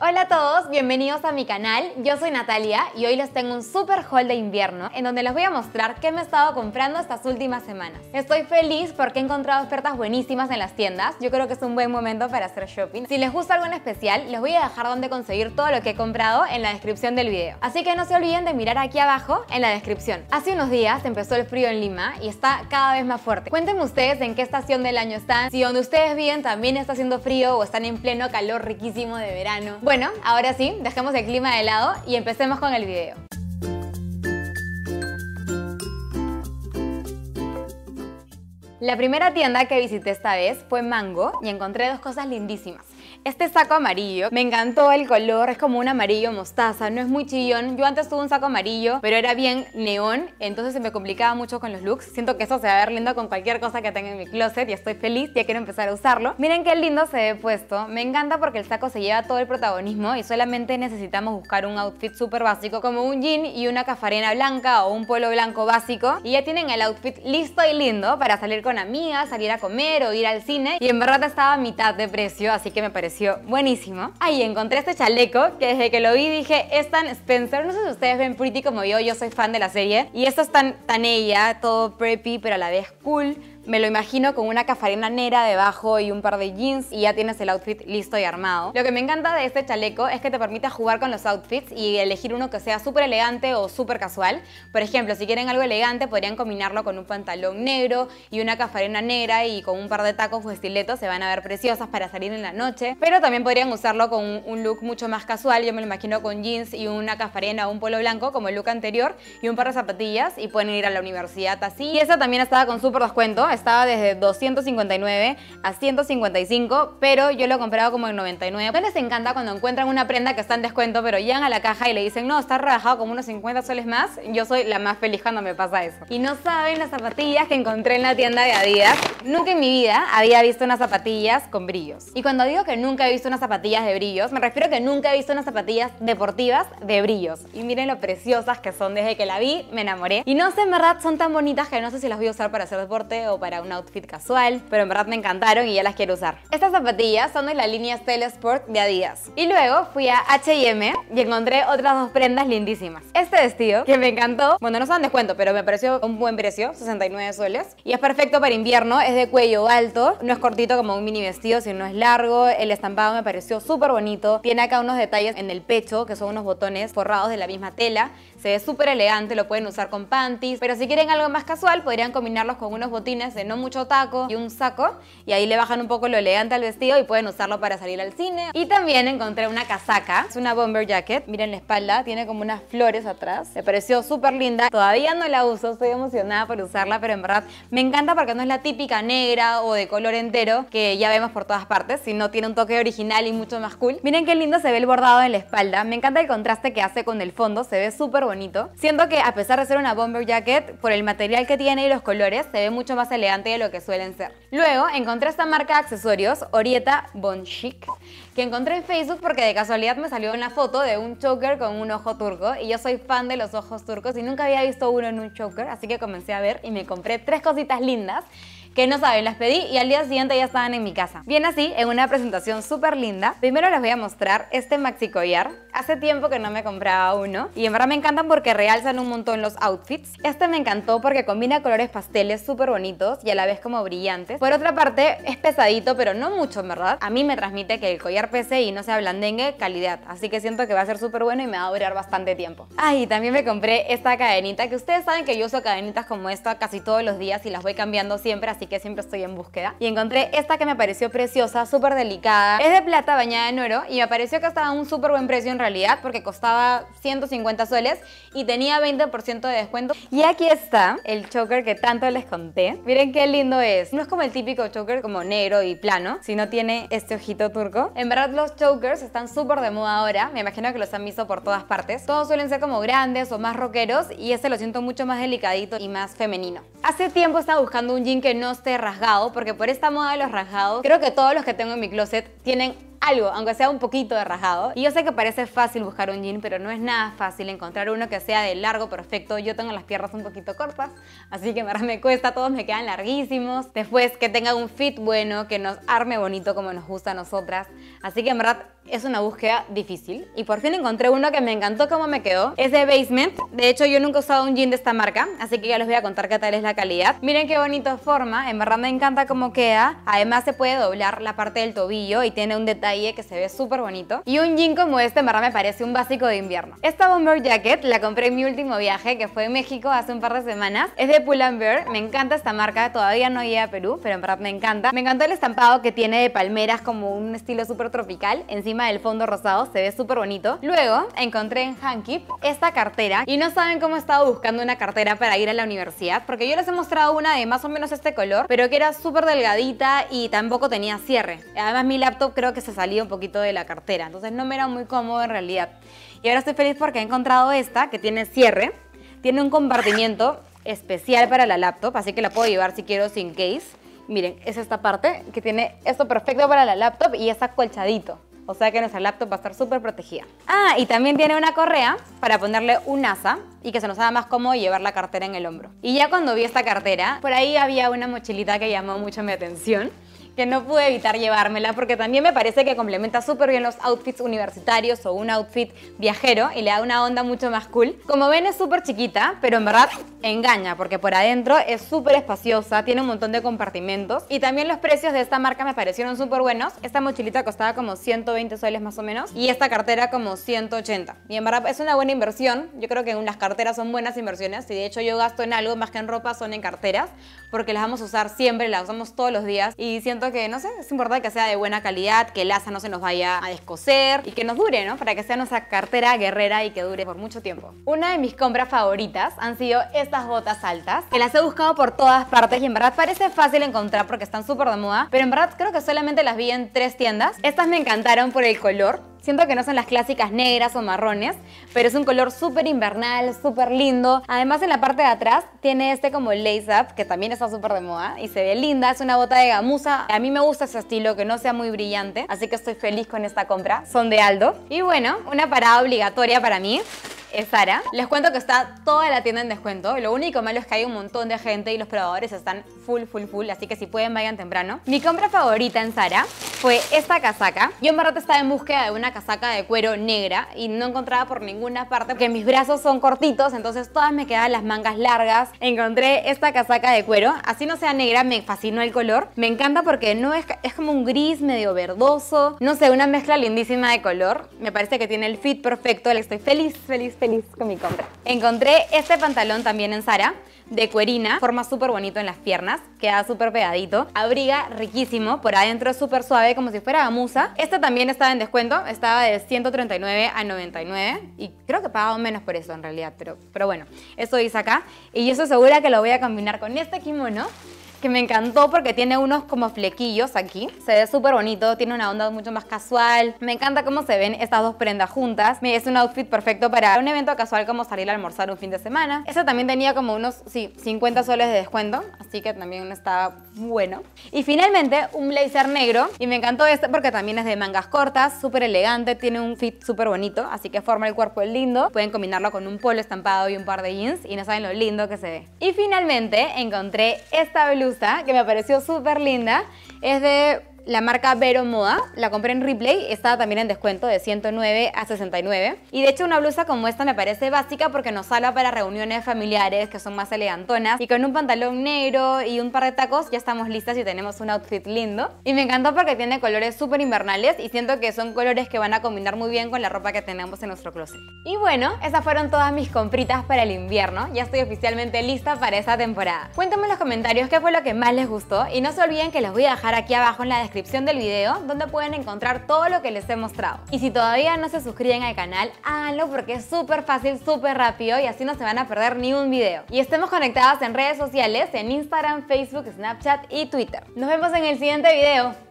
Hola a todos, bienvenidos a mi canal. Yo soy Natalia y hoy les tengo un super haul de invierno en donde les voy a mostrar qué me he estado comprando estas últimas semanas. Estoy feliz porque he encontrado ofertas buenísimas en las tiendas. Yo creo que es un buen momento para hacer shopping. Si les gusta algo en especial, les voy a dejar donde conseguir todo lo que he comprado en la descripción del video. Así que no se olviden de mirar aquí abajo en la descripción. Hace unos días empezó el frío en Lima y está cada vez más fuerte. Cuéntenme ustedes en qué estación del año están, si donde ustedes viven también está haciendo frío o están en pleno calor riquísimo de verano. Bueno, ahora sí, dejemos el clima de lado y empecemos con el video. La primera tienda que visité esta vez fue Mango y encontré dos cosas lindísimas. Este saco amarillo, me encantó el color, es como un amarillo mostaza, no es muy chillón. Yo antes tuve un saco amarillo, pero era bien neón, entonces se me complicaba mucho con los looks. Siento que eso se va a ver lindo con cualquier cosa que tenga en mi closet y estoy feliz, ya quiero empezar a usarlo. Miren qué lindo se ve puesto. Me encanta porque el saco se lleva todo el protagonismo y solamente necesitamos buscar un outfit súper básico como un jean y una cafarena blanca o un polo blanco básico y ya tienen el outfit listo y lindo para salir con amigas, salir a comer o ir al cine y en verdad estaba a mitad de precio, así que me pareció buenísimo. Ahí encontré este chaleco que desde que lo vi dije, es tan Spencer. No sé si ustedes ven Pretty como yo, yo soy fan de la serie. Y esto es tan, tan ella, todo preppy, pero a la vez cool me lo imagino con una cafarena negra debajo y un par de jeans y ya tienes el outfit listo y armado. Lo que me encanta de este chaleco es que te permite jugar con los outfits y elegir uno que sea súper elegante o súper casual. Por ejemplo, si quieren algo elegante podrían combinarlo con un pantalón negro y una cafarena negra y con un par de tacos o estiletos se van a ver preciosas para salir en la noche. Pero también podrían usarlo con un look mucho más casual, yo me lo imagino con jeans y una cafarena o un polo blanco como el look anterior y un par de zapatillas y pueden ir a la universidad así. Y esa también estaba con súper descuento, estaba desde 259 a 155, pero yo lo he comprado como en 99. A ustedes les encanta cuando encuentran una prenda que está en descuento, pero llegan a la caja y le dicen, no, está rebajado como unos 50 soles más? Yo soy la más feliz cuando me pasa eso. Y no saben las zapatillas que encontré en la tienda de Adidas. Nunca en mi vida había visto unas zapatillas con brillos. Y cuando digo que nunca he visto unas zapatillas de brillos, me refiero a que nunca he visto unas zapatillas deportivas de brillos. Y miren lo preciosas que son. Desde que la vi, me enamoré. Y no sé, en verdad, son tan bonitas que no sé si las voy a usar para hacer deporte o para era un outfit casual, pero en verdad me encantaron y ya las quiero usar. Estas zapatillas son de la línea Telesport de Adidas. Y luego fui a H&M y encontré otras dos prendas lindísimas. Este vestido, que me encantó, bueno, no se dan descuento, pero me pareció un buen precio, 69 soles. Y es perfecto para invierno, es de cuello alto, no es cortito como un mini vestido, sino es largo. El estampado me pareció súper bonito. Tiene acá unos detalles en el pecho, que son unos botones forrados de la misma tela se ve súper elegante, lo pueden usar con panties, pero si quieren algo más casual podrían combinarlos con unos botines de no mucho taco y un saco y ahí le bajan un poco lo elegante al vestido y pueden usarlo para salir al cine. Y también encontré una casaca, es una bomber jacket, miren la espalda, tiene como unas flores atrás, me pareció súper linda, todavía no la uso, estoy emocionada por usarla, pero en verdad me encanta porque no es la típica negra o de color entero que ya vemos por todas partes, sino tiene un toque original y mucho más cool. Miren qué lindo se ve el bordado en la espalda, me encanta el contraste que hace con el fondo, se ve súper bonito. Siento que a pesar de ser una bomber jacket, por el material que tiene y los colores, se ve mucho más elegante de lo que suelen ser. Luego encontré esta marca de accesorios, Orieta Bon Chic, que encontré en Facebook porque de casualidad me salió una foto de un choker con un ojo turco y yo soy fan de los ojos turcos y nunca había visto uno en un choker, así que comencé a ver y me compré tres cositas lindas que no saben, las pedí y al día siguiente ya estaban en mi casa. Bien así, en una presentación súper linda, primero les voy a mostrar este maxi collar. Hace tiempo que no me compraba uno y en verdad me encantan porque realzan un montón los outfits. Este me encantó porque combina colores pasteles súper bonitos y a la vez como brillantes. Por otra parte, es pesadito, pero no mucho, en verdad. A mí me transmite que el collar pese y no sea blandengue calidad. Así que siento que va a ser súper bueno y me va a durar bastante tiempo. Ay, ah, también me compré esta cadenita, que ustedes saben que yo uso cadenitas como esta casi todos los días y las voy cambiando siempre, que siempre estoy en búsqueda. Y encontré esta que me pareció preciosa, súper delicada. Es de plata bañada en oro y me pareció que estaba a un súper buen precio en realidad porque costaba 150 soles y tenía 20% de descuento. Y aquí está el choker que tanto les conté. Miren qué lindo es. No es como el típico choker como negro y plano, sino tiene este ojito turco. En verdad los chokers están súper de moda ahora. Me imagino que los han visto por todas partes. Todos suelen ser como grandes o más rockeros y este lo siento mucho más delicadito y más femenino. Hace tiempo estaba buscando un jean que no no esté rasgado, porque por esta moda de los rasgados, creo que todos los que tengo en mi closet tienen algo, aunque sea un poquito de rasgado. Y yo sé que parece fácil buscar un jean, pero no es nada fácil encontrar uno que sea de largo perfecto. Yo tengo las piernas un poquito cortas, así que me cuesta, todos me quedan larguísimos. Después que tenga un fit bueno, que nos arme bonito como nos gusta a nosotras. Así que en verdad es una búsqueda difícil y por fin encontré uno que me encantó cómo me quedó. Es de Basement. De hecho, yo nunca he usado un jean de esta marca, así que ya les voy a contar qué tal es la calidad. Miren qué bonito forma, en verdad me encanta cómo queda. Además se puede doblar la parte del tobillo y tiene un detalle que se ve súper bonito. Y un jean como este en verdad me parece un básico de invierno. Esta bomber jacket la compré en mi último viaje, que fue en México hace un par de semanas. Es de Pull&Bear, me encanta esta marca, todavía no llegué a Perú, pero en verdad me encanta. Me encantó el estampado que tiene de palmeras como un estilo súper tropical. Encima del fondo rosado, se ve súper bonito. Luego encontré en Hanky esta cartera y no saben cómo estaba buscando una cartera para ir a la universidad porque yo les he mostrado una de más o menos este color, pero que era súper delgadita y tampoco tenía cierre. Además mi laptop creo que se salía un poquito de la cartera, entonces no me era muy cómodo en realidad. Y ahora estoy feliz porque he encontrado esta que tiene cierre, tiene un compartimiento especial para la laptop, así que la puedo llevar si quiero sin case. Miren, es esta parte que tiene esto perfecto para la laptop y está colchadito. O sea que nuestra laptop va a estar súper protegida. Ah, y también tiene una correa para ponerle un asa y que se nos haga más cómodo llevar la cartera en el hombro. Y ya cuando vi esta cartera, por ahí había una mochilita que llamó mucho mi atención que no pude evitar llevármela porque también me parece que complementa súper bien los outfits universitarios o un outfit viajero y le da una onda mucho más cool. Como ven es súper chiquita, pero en verdad engaña porque por adentro es súper espaciosa, tiene un montón de compartimentos y también los precios de esta marca me parecieron súper buenos. Esta mochilita costaba como 120 soles más o menos y esta cartera como 180. Y en verdad es una buena inversión, yo creo que las carteras son buenas inversiones y de hecho yo gasto en algo más que en ropa son en carteras porque las vamos a usar siempre, las usamos todos los días y siento que, no sé, es importante que sea de buena calidad, que el asa no se nos vaya a descoser y que nos dure, ¿no? Para que sea nuestra cartera guerrera y que dure por mucho tiempo. Una de mis compras favoritas han sido estas botas altas, que las he buscado por todas partes y en verdad parece fácil encontrar porque están súper de moda, pero en verdad creo que solamente las vi en tres tiendas. Estas me encantaron por el color, Siento que no son las clásicas negras o marrones, pero es un color súper invernal, súper lindo. Además en la parte de atrás tiene este como lace up, que también está súper de moda y se ve linda. Es una bota de gamuza. A mí me gusta ese estilo, que no sea muy brillante, así que estoy feliz con esta compra. Son de Aldo. Y bueno, una parada obligatoria para mí es Sara. Les cuento que está toda la tienda en descuento. Lo único malo es que hay un montón de gente y los probadores están full, full, full. Así que si pueden, vayan temprano. Mi compra favorita en Sara fue esta casaca. Yo en verdad estaba en búsqueda de una casaca de cuero negra y no encontraba por ninguna parte porque mis brazos son cortitos, entonces todas me quedaban las mangas largas. Encontré esta casaca de cuero, así no sea negra, me fascinó el color. Me encanta porque no es, es como un gris medio verdoso, no sé, una mezcla lindísima de color. Me parece que tiene el fit perfecto, estoy feliz, feliz, feliz con mi compra. Encontré este pantalón también en Sara de cuerina, forma súper bonito en las piernas, queda súper pegadito, abriga riquísimo, por adentro súper suave como si fuera gamusa. Este también estaba en descuento, estaba de 139 a 99 y creo que pagado menos por eso en realidad, pero, pero bueno, eso dice acá y yo estoy segura que lo voy a combinar con este kimono que me encantó porque tiene unos como flequillos aquí. Se ve súper bonito, tiene una onda mucho más casual. Me encanta cómo se ven estas dos prendas juntas. Es un outfit perfecto para un evento casual como salir a almorzar un fin de semana. Este también tenía como unos, sí, 50 soles de descuento, así que también está bueno. Y finalmente, un blazer negro. Y me encantó este porque también es de mangas cortas, súper elegante, tiene un fit súper bonito, así que forma el cuerpo lindo. Pueden combinarlo con un polo estampado y un par de jeans y no saben lo lindo que se ve. Y finalmente encontré esta blusa que me pareció súper linda. Es de la marca Vero Moda. La compré en Ripley estaba también en descuento de 109 a 69. Y de hecho una blusa como esta me parece básica porque nos salva para reuniones familiares que son más elegantonas. Y con un pantalón negro y un par de tacos ya estamos listas y tenemos un outfit lindo. Y me encantó porque tiene colores súper invernales y siento que son colores que van a combinar muy bien con la ropa que tenemos en nuestro closet. Y bueno, esas fueron todas mis compritas para el invierno. Ya estoy oficialmente lista para esa temporada. Cuéntame en los comentarios qué fue lo que más les gustó y no se olviden que los voy a dejar aquí abajo en la descripción descripción del video donde pueden encontrar todo lo que les he mostrado. Y si todavía no se suscriben al canal, háganlo porque es súper fácil, súper rápido y así no se van a perder ni un video. Y estemos conectadas en redes sociales, en Instagram, Facebook, Snapchat y Twitter. Nos vemos en el siguiente video.